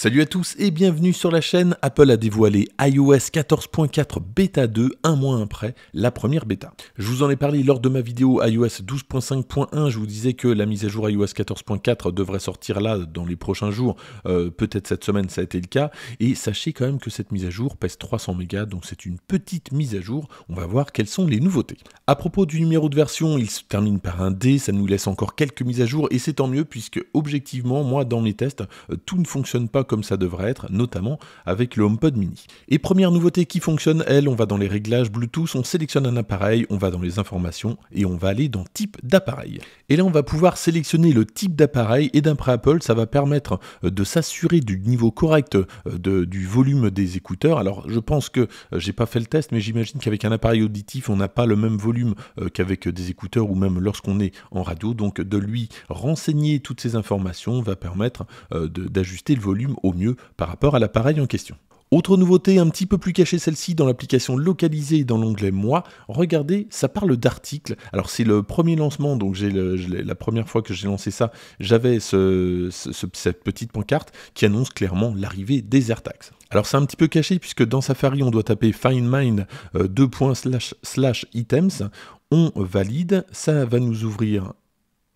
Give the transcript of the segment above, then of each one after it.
Salut à tous et bienvenue sur la chaîne. Apple a dévoilé iOS 14.4 bêta 2 un mois après la première bêta. Je vous en ai parlé lors de ma vidéo iOS 12.5.1. Je vous disais que la mise à jour iOS 14.4 devrait sortir là dans les prochains jours. Euh, peut-être cette semaine, ça a été le cas. Et sachez quand même que cette mise à jour pèse 300 mégas, donc c'est une petite mise à jour. On va voir quelles sont les nouveautés. À propos du numéro de version, il se termine par un D. Ça nous laisse encore quelques mises à jour et c'est tant mieux puisque objectivement, moi dans mes tests, euh, tout ne fonctionne pas comme ça devrait être, notamment avec le HomePod mini. Et première nouveauté qui fonctionne, elle, on va dans les réglages Bluetooth, on sélectionne un appareil, on va dans les informations et on va aller dans type d'appareil. Et là, on va pouvoir sélectionner le type d'appareil et d'après Apple, ça va permettre euh, de s'assurer du niveau correct euh, du volume des écouteurs. Alors, je pense que euh, j'ai pas fait le test, mais j'imagine qu'avec un appareil auditif, on n'a pas le même volume qu'avec des écouteurs ou même lorsqu'on est en radio. Donc, de lui renseigner toutes ces informations va permettre d'ajuster le volume au mieux par rapport à l'appareil en question. Autre nouveauté un petit peu plus cachée celle-ci dans l'application localisée dans l'onglet Moi, regardez, ça parle d'articles. Alors c'est le premier lancement, donc la première fois que j'ai lancé ça, j'avais cette petite pancarte qui annonce clairement l'arrivée des AirTags. Alors c'est un petit peu caché puisque dans Safari on doit taper find mine euh, slash, slash items, on valide, ça va nous ouvrir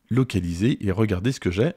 localiser et regardez ce que j'ai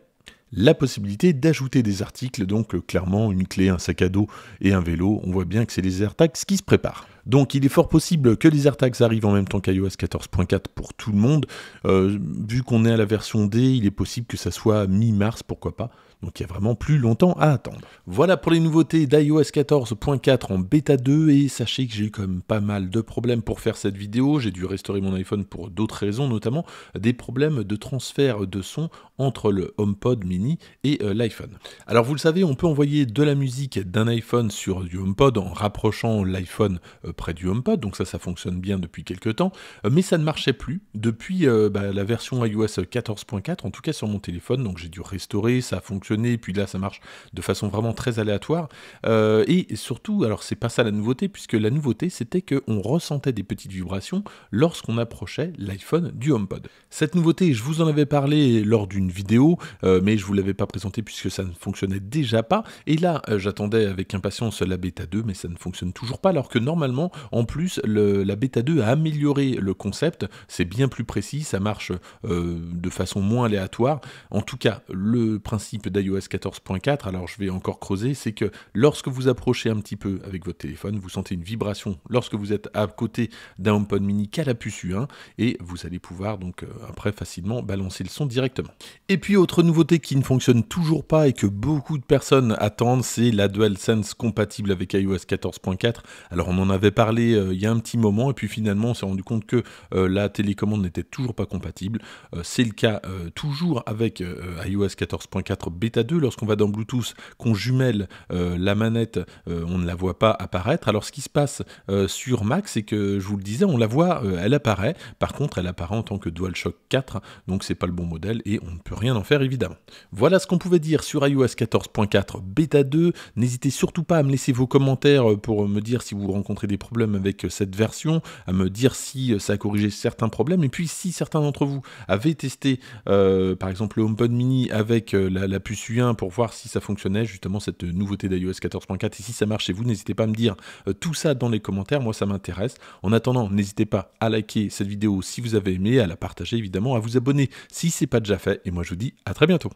la possibilité d'ajouter des articles, donc euh, clairement une clé, un sac à dos et un vélo, on voit bien que c'est les AirTags qui se préparent. Donc il est fort possible que les AirTags arrivent en même temps qu'iOS 14.4 pour tout le monde. Euh, vu qu'on est à la version D, il est possible que ça soit mi-mars, pourquoi pas. Donc il y a vraiment plus longtemps à attendre. Voilà pour les nouveautés d'iOS 14.4 en bêta 2 et sachez que j'ai eu quand même pas mal de problèmes pour faire cette vidéo. J'ai dû restaurer mon iPhone pour d'autres raisons, notamment des problèmes de transfert de son entre le HomePod mini et euh, l'iPhone. Alors vous le savez, on peut envoyer de la musique d'un iPhone sur du HomePod en rapprochant l'iPhone euh, près du HomePod, donc ça ça fonctionne bien depuis quelques temps, euh, mais ça ne marchait plus depuis bah, la version iOS 14.4, en tout cas sur mon téléphone, donc j'ai dû restaurer, ça fonctionne et puis là ça marche de façon vraiment très aléatoire. Euh, et surtout, alors c'est pas ça la nouveauté, puisque la nouveauté c'était qu'on ressentait des petites vibrations lorsqu'on approchait l'iPhone du HomePod. Cette nouveauté, je vous en avais parlé lors d'une vidéo, euh, mais je vous l'avais pas présenté puisque ça ne fonctionnait déjà pas. Et là, euh, j'attendais avec impatience la bêta 2, mais ça ne fonctionne toujours pas, alors que normalement, en plus, la bêta 2 a amélioré le concept, c'est bien plus précis, ça marche de façon moins aléatoire. En tout cas, le principe iOS 14.4, alors je vais encore creuser, c'est que lorsque vous approchez un petit peu avec votre téléphone, vous sentez une vibration lorsque vous êtes à côté d'un HomePod mini qu'à la 1 et vous allez pouvoir donc euh, après facilement balancer le son directement. Et puis autre nouveauté qui ne fonctionne toujours pas et que beaucoup de personnes attendent, c'est la DualSense compatible avec iOS 14.4. Alors on en avait parlé euh, il y a un petit moment et puis finalement on s'est rendu compte que euh, la télécommande n'était toujours pas compatible. c'est le cas toujours avec iOS 14.4 B Beta 2, lorsqu'on va dans Bluetooth, qu'on jumelle euh, la manette, euh, on ne la voit pas apparaître. Alors ce qui se passe euh, sur Mac, c'est que je vous le disais, on la voit, elle apparaît. Par contre, elle apparaît en tant que DualShock 4, donc c'est pas le bon modèle et on ne peut rien en faire évidemment. Voilà ce qu'on pouvait dire sur iOS 14.4 Beta 2. N'hésitez surtout pas à me laisser vos commentaires pour me dire si vous rencontrez des problèmes avec cette version, à me dire si ça a corrigé certains problèmes et puis si certains d'entre vous avaient testé par exemple le HomePod mini avec la, la puce suis un pour voir si ça fonctionnait, justement, cette nouveauté d'iOS 14.4. Et si ça marche chez vous, n'hésitez pas à me dire euh, tout ça dans les commentaires. Moi, ça m'intéresse. En attendant, n'hésitez pas à liker cette vidéo si vous avez aimé, à la partager, évidemment, à vous abonner si c'est pas déjà fait. Et moi, je vous dis à très bientôt.